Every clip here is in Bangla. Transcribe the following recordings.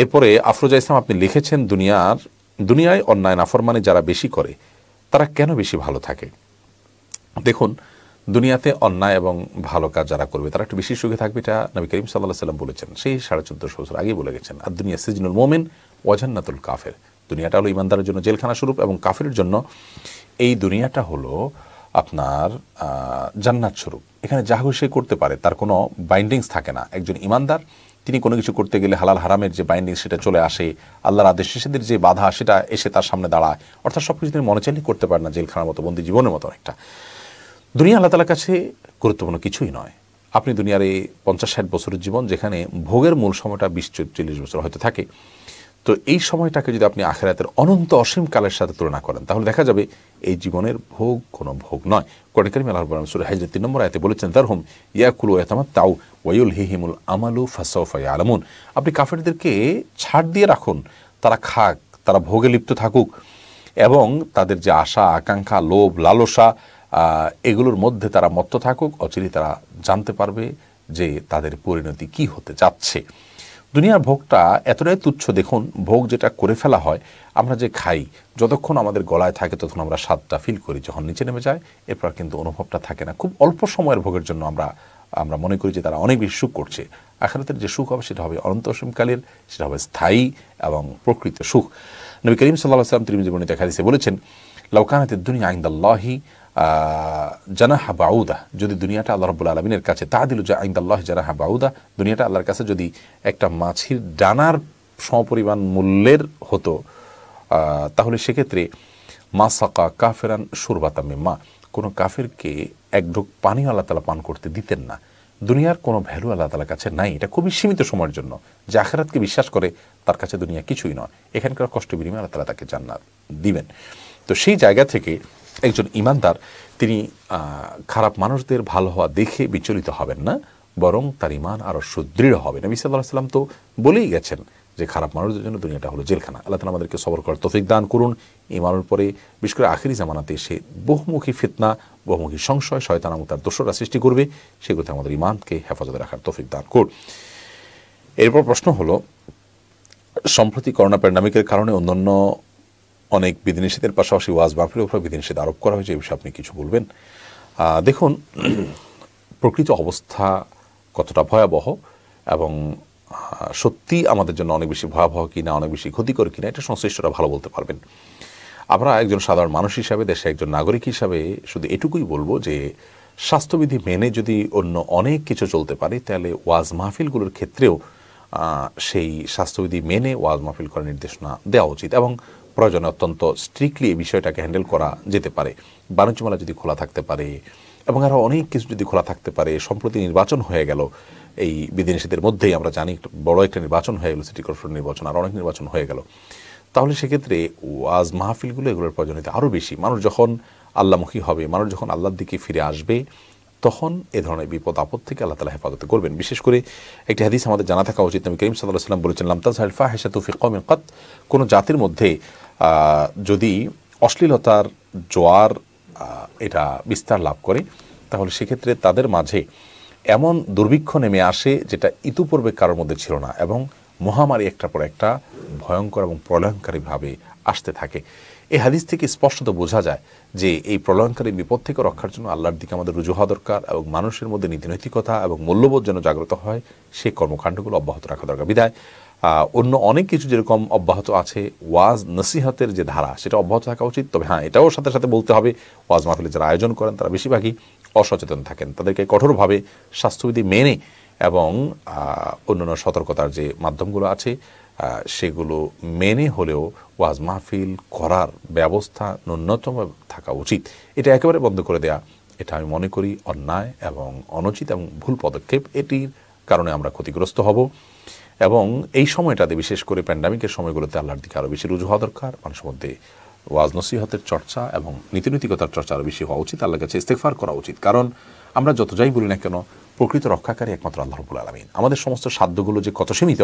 এরপরে আফরোজা ইসলাম আপনি লিখেছেন দুনিয়ার দুনিয়ায় অন্যায় নাফরমানি যারা বেশি করে তারা কেন বেশি ভালো থাকে দেখুন দুনিয়াতে অন্যায় এবং ভালো কাজ যারা করবে তারা একটু বেশি সুখে থাকবে এটা নবী করিম সাল্লাহ সাল্লাম বলেছেন সেই সাড়ে চোদ্দশো বছর আগেই বলে গেছেন আর দুনিয়া সিজনুল মোমেন ওয়াজান্নাতুল কাফের দুনিয়াটা হলো ইমানদারের জন্য জেলখানা স্বরূপ এবং কাফের জন্য এই দুনিয়াটা হলো আপনার জান্নাত স্বরূপ এখানে যা সে করতে পারে তার কোনো বাইন্ডিংস থাকে না একজন ইমানদার তিনি কোনো কিছু করতে গেলে হালাল হারামের যে বাইন্ডিং সেটা চলে আসে আল্লাহর আদেশ শিশুদের যে বাধা সেটা এসে তার সামনে দাঁড়ায় অর্থাৎ সব কিছু তিনি মনে চাইলেই করতে পারেন না জেলখানার মতো বন্দী জীবনের মতো অনেকটা দুনিয়া আল্লাহ তালার কাছে গুরুত্বপূর্ণ কিছুই নয় আপনি দুনিয়ার এই পঞ্চাশ ষাট বছরের জীবন যেখানে ভোগের মূল সময়টা বিশ চল্লিশ বছর হয়তো থাকে তো এই সময়টাকে যদি আপনি আখেরাতের অনন্ত অসীম কালের সাথে তুলনা করেন তাহলে দেখা যাবে এই জীবনের ভোগ কোনো ভোগ নয় কোটিকারিম আল্লাহ বলেন সুরে তিন নম্বর আয়তে বলেছেন তার ইয়া ইয়াকুল ওয়াতামা তাও হি হিহিমুল আমালু ফাসাউফাই আলমুন আপনি কাফেরদেরকে ছাড় দিয়ে রাখুন তারা খাক তারা ভোগে লিপ্ত থাকুক এবং তাদের যে আশা আকাঙ্ক্ষা লোভ লালসা এগুলোর মধ্যে তারা মত্ত থাকুক অচিরি তারা জানতে পারবে যে তাদের পরিণতি কি হতে যাচ্ছে দুনিয়ার ভোগটা এতটাই তুচ্ছ দেখুন ভোগ যেটা করে ফেলা হয় আমরা যে খাই যতক্ষণ আমাদের গলায় থাকে তখন আমরা স্বাদটা ফিল করি যখন নিচে নেমে যায় এরপর কিন্তু অনুভবটা থাকে না খুব অল্প সময়ের ভোগের জন্য আমরা আমরা মনে করি যে তারা অনেক বেশি সুখ করছে আখারাতের যে সুখ হবে সেটা হবে অনন্তসীমকালের সেটা হবে স্থায়ী এবং প্রকৃত সুখ নবী করিম সাল্লাহ সাল্লাম তিনি দেখা দিয়েছে বলেছেন লৌকানাতের দুনিয়া আইন্দাল্লাহি জানাহা হাবাউদা যদি দুনিয়াটা আল্লাহ রবুল আলমিনের কাছে তা দিল যা আইন্দাল্লাহ জানাহা হাবাউদা দুনিয়াটা আল্লাহর কাছে যদি একটা মাছির ডানার সমপরিমাণ মূল্যের হতো তাহলে সেক্ষেত্রে মা সাকা কাফেরান সুরবাতামে মা কোনো কাফেরকে এক ঢোক পানি আল্লাহ তালা পান করতে দিতেন না দুনিয়ার কোনো ভ্যালু আল্লাহ তালার কাছে নাই এটা খুবই সীমিত সময়ের জন্য যে আখেরাতকে বিশ্বাস করে তার কাছে দুনিয়া কিছুই নয় এখানকার কষ্ট বিনিময়ে আল্লাহ তালা তাকে জান্নাত দিবেন তো সেই জায়গা থেকে একজন ইমানদার তিনি খারাপ মানুষদের ভালো হওয়া দেখে বিচলিত হবেন না বরং তার ইমান আরও সুদৃঢ় হবে নবী সাল্লাহ সাল্লাম তো বলেই গেছেন যে খারাপ মানুষদের জন্য দুনিয়াটা হলো জেলখানা আল্লাহ তালা আমাদেরকে সবর করার তফিক দান করুন ইমানের পরে বিশেষ করে আখিরি জামানাতে এসে বহুমুখী ফিতনা বহুমুখী সংশয় শয়তান এবং তার দোষরা সৃষ্টি করবে সেগুলোতে আমাদের ইমানকে হেফাজতে রাখার তফিক দান করুন এরপর প্রশ্ন হলো সম্প্রতি করোনা প্যান্ডামিকের কারণে অন্যান্য অনেক বিধিনিষেধের পাশাপাশি ওয়াজ মাহফিলের উপর বিধিনিষেধ আরোপ করা হয়েছে এই বিষয়ে আপনি কিছু বলবেন দেখুন প্রকৃত অবস্থা কতটা ভয়াবহ এবং সত্যি আমাদের জন্য অনেক বেশি ভয়াবহ কিনা অনেক বেশি ক্ষতিকর কিনা এটা সংশ্লিষ্টরা ভালো বলতে পারবেন আমরা একজন সাধারণ মানুষ হিসাবে দেশে একজন নাগরিক হিসাবে শুধু এটুকুই বলবো যে স্বাস্থ্যবিধি মেনে যদি অন্য অনেক কিছু চলতে পারে তাহলে ওয়াজ মাহফিলগুলোর ক্ষেত্রেও সেই স্বাস্থ্যবিধি মেনে ওয়াজ মাহফিল করার নির্দেশনা দেওয়া উচিত এবং প্রয়োজনে অত্যন্ত স্ট্রিক্টলি এই বিষয়টাকে হ্যান্ডেল করা যেতে পারে বাণিজ্য মেলা যদি খোলা থাকতে পারে এবং আরও অনেক কিছু যদি খোলা থাকতে পারে সম্প্রতি নির্বাচন হয়ে গেল এই বিধিনিষেধের মধ্যেই আমরা জানি বড় একটা নির্বাচন হয়ে গেল সিটি কর্পোরেশন নির্বাচন আর অনেক নির্বাচন হয়ে গেল তাহলে সেক্ষেত্রে ওয়াজ মাহফিলগুলো এগুলোর প্রয়োজনীয়তা আরও বেশি মানুষ যখন আল্লামুখী হবে মানুষ যখন আল্লাহর দিকে ফিরে আসবে তখন এ ধরনের বিপদ আপদ থেকে আল্লাহ তালা হেফাজত করবেন বিশেষ করে একটি হাদিস আমাদের জানা থাকা উচিত নবী করিম সাল্লাহ সাল্লাম বলেছেন লামতাজ হালফা হেসা তুফি কমিন কত কোনো জাতির মধ্যে যদি অশ্লীলতার জোয়ার এটা বিস্তার লাভ করে তাহলে সেক্ষেত্রে তাদের মাঝে এমন দুর্ভিক্ষ নেমে আসে যেটা ইতুপূর্বে কারোর মধ্যে ছিল না এবং মহামারী একটার পর একটা ভয়ঙ্কর এবং প্রলয়ঙ্কারীভাবে আসতে থাকে এই হাদিস থেকে স্পষ্টত বোঝা যায় যে এই প্রলয়ঙ্কারী বিপদ থেকে রক্ষার জন্য আল্লাহর দিকে আমাদের রুজু হওয়া দরকার এবং মানুষের মধ্যে নীতিনৈতিকতা এবং মূল্যবোধ যেন জাগ্রত হয় সেই কর্মকাণ্ডগুলো অব্যাহত রাখা দরকার বিদায় অন্য অনেক কিছু যেরকম অব্যাহত আছে ওয়াজ নসিহাতের যে ধারা সেটা অব্যাহত থাকা উচিত তবে হ্যাঁ এটাও সাথে সাথে বলতে হবে ওয়াজ মাহফিলে যারা আয়োজন করেন তারা বেশিরভাগই অসচেতন থাকেন তাদেরকে কঠোরভাবে স্বাস্থ্যবিধি মেনে এবং অন্যান্য সতর্কতার যে মাধ্যমগুলো আছে সেগুলো মেনে হলেও ওয়াজ মাহফিল করার ব্যবস্থা ন্যূনতম থাকা উচিত এটা একেবারে বন্ধ করে দেয়া এটা আমি মনে করি অন্যায় এবং অনুচিত এবং ভুল পদক্ষেপ এটির কারণে আমরা ক্ষতিগ্রস্ত হব এবং এই সময়টাতে বিশেষ করে প্যান্ডামিকের সময়গুলোতে আল্লাহর দিকে আরও বেশি রুজু হওয়া দরকার মানুষের মধ্যে ওয়াজ নসিহতের চর্চা এবং নীতিনৈতিকতার চর্চা আরও বেশি হওয়া উচিত আল্লাহ কাছে ইস্তেফার করা উচিত কারণ আমরা যত যাই বলি না কেন প্রকৃত রক্ষাকারী একমাত্র আল্লাহ রবুল আলমিন আমাদের সমস্ত সাধ্যগুলো যে কত সীমিত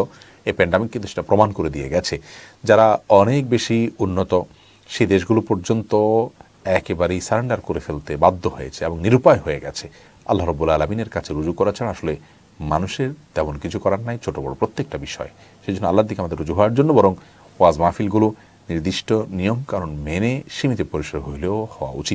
এই প্যান্ডামিক কিন্তু সেটা প্রমাণ করে দিয়ে গেছে যারা অনেক বেশি উন্নত সেই দেশগুলো পর্যন্ত একেবারেই সারেন্ডার করে ফেলতে বাধ্য হয়েছে এবং নিরুপায় হয়ে গেছে আল্লাহ রব্বুল আলমিনের কাছে রুজু করা ছাড়া আসলে মানুষের তেমন কিছু করার নাই ছোটো বড় প্রত্যেকটা বিষয় সেই জন্য আল্লাহর দিকে আমাদের রুজু হওয়ার জন্য বরং ওয়াজ মাহফিলগুলো নির্দিষ্ট নিয়ম কারণ মেনে সীমিত পরিসর হইলেও হওয়া উচিত